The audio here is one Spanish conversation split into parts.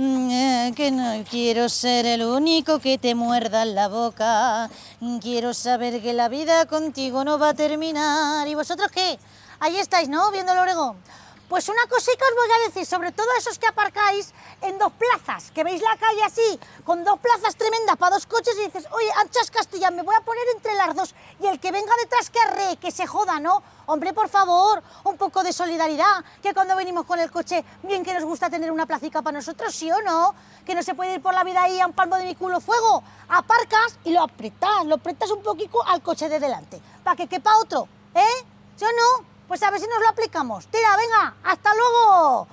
Mm, eh, que no quiero ser el único que te muerda en la boca. Mm, quiero saber que la vida contigo no va a terminar. ¿Y vosotros qué? Ahí estáis, ¿no? Viendo el Oregón. Pues una cosita os voy a decir, sobre todo esos que aparcáis en dos plazas, que veis la calle así, con dos plazas tremendas para dos coches y dices, oye, anchas Castilla, me voy a poner entre las dos y el que venga detrás que arre, que se joda, ¿no? Hombre, por favor, un poco de solidaridad, que cuando venimos con el coche, bien que nos gusta tener una placica para nosotros, ¿sí o no? Que no se puede ir por la vida ahí a un palmo de mi culo fuego. Aparcas y lo apretas, lo apretas un poquito al coche de delante, para que quepa otro, ¿eh? ¿Sí o no? Pues a ver si nos lo aplicamos. Tira, venga, hasta luego.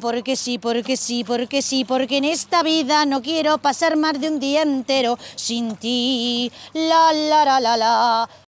Porque sí, porque sí, porque sí, porque en esta vida no quiero pasar más de un día entero sin ti. La, la, la, la, la.